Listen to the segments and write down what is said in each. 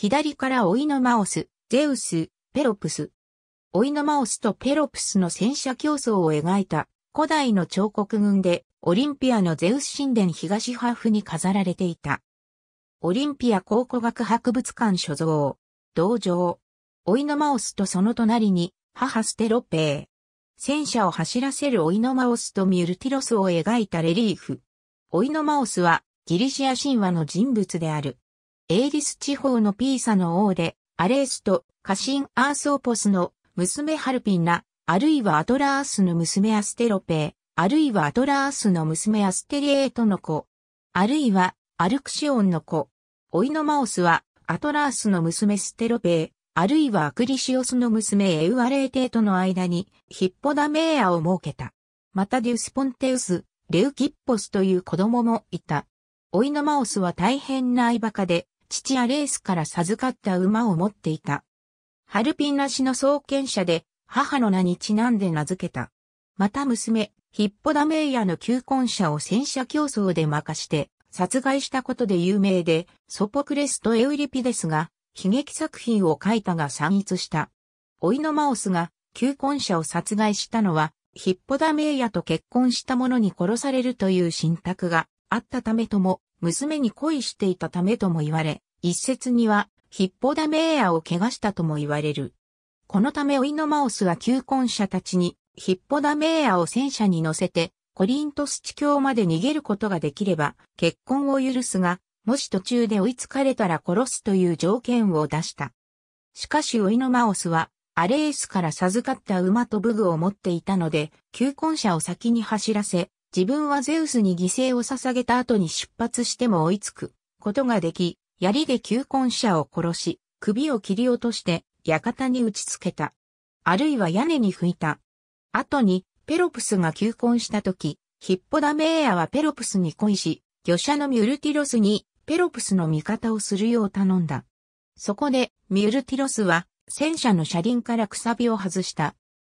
左からオイノマオス、ゼウス、ペロプス。オイノマオスとペロプスの戦車競争を描いた古代の彫刻群でオリンピアのゼウス神殿東ハーフに飾られていた。オリンピア考古学博物館所蔵。道場。オイノマオスとその隣に母ステロペー。戦車を走らせるオイノマオスとミュルティロスを描いたレリーフ。オイノマオスはギリシア神話の人物である。エイリス地方のピーサの王で、アレースとカシン・アーソーポスの娘ハルピンナ、あるいはアトラースの娘アステロペー、あるいはアトラースの娘アステリエートの子、あるいはアルクシオンの子、オイノマオスはアトラースの娘ステロペー、あるいはアクリシオスの娘エウアレーテーとの間にヒッポダメーアを設けた。またデュスポンテウス、レウキッポスという子供もいた。オイノマオスは大変な相馬で、父やレースから授かった馬を持っていた。ハルピンなしの創建者で、母の名にちなんで名付けた。また娘、ヒッポダメイヤの求婚者を戦車競争で負かして、殺害したことで有名で、ソポクレスとエウリピデスが、悲劇作品を書いたが散逸した。オイノマオスが、求婚者を殺害したのは、ヒッポダメイヤと結婚した者に殺されるという信託があったためとも娘に恋していたためとも言われ、一説には、ヒッポダメエアを怪我したとも言われる。このためオイノマオスは求婚者たちに、ヒッポダメエアを戦車に乗せて、コリントス地境まで逃げることができれば、結婚を許すが、もし途中で追いつかれたら殺すという条件を出した。しかしオイノマオスは、アレースから授かった馬と武具を持っていたので、求婚者を先に走らせ、自分はゼウスに犠牲を捧げた後に出発しても追いつくことができ、槍で求婚者を殺し、首を切り落として館に打ち付けた。あるいは屋根に吹いた。後にペロプスが求婚した時、ヒッポダメーアはペロプスに恋し、魚者のミュルティロスにペロプスの味方をするよう頼んだ。そこでミュルティロスは戦車の車輪からくさびを外した。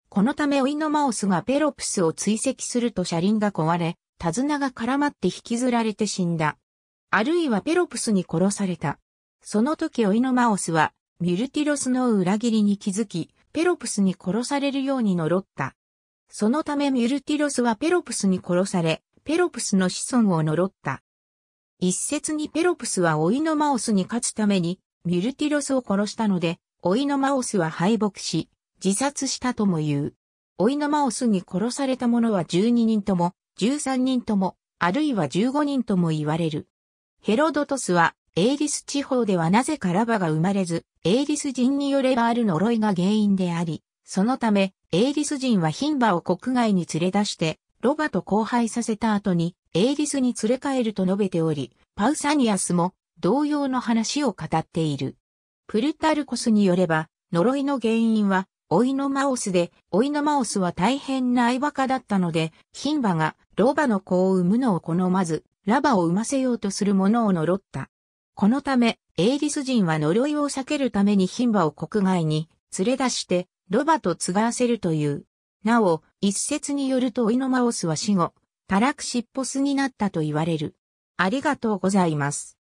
このためオイノマオスがペロプスを追跡すると車輪が壊れ、手綱が絡まって引きずられて死んだ。あるいはペロプスに殺された。その時オイノマオスは、ミルティロスの裏切りに気づき、ペロプスに殺されるように呪った。そのためミルティロスはペロプスに殺され、ペロプスの子孫を呪った。一説にペロプスはオイノマオスに勝つために、ミルティロスを殺したので、オイノマオスは敗北し、自殺したとも言う。オイノマオスに殺された者は12人とも、13人とも、あるいは15人とも言われる。ヘロドトスは、エイリス地方ではなぜかラバが生まれず、エイリス人によればある呪いが原因であり、そのため、エイリス人はン馬を国外に連れ出して、ロバと交配させた後に、エイリスに連れ帰ると述べており、パウサニアスも同様の話を語っている。プルタルコスによれば、呪いの原因は、オイノマオスで、オイノマオスは大変な相バカだったので、牝馬がロバの子を産むのを好まず、ラバを産ませようとする者を呪った。このため、エイリス人は呪いを避けるために牝馬を国外に連れ出して、ロバと継がせるという。なお、一説によるとオイノマオスは死後、タラクシッポスになったと言われる。ありがとうございます。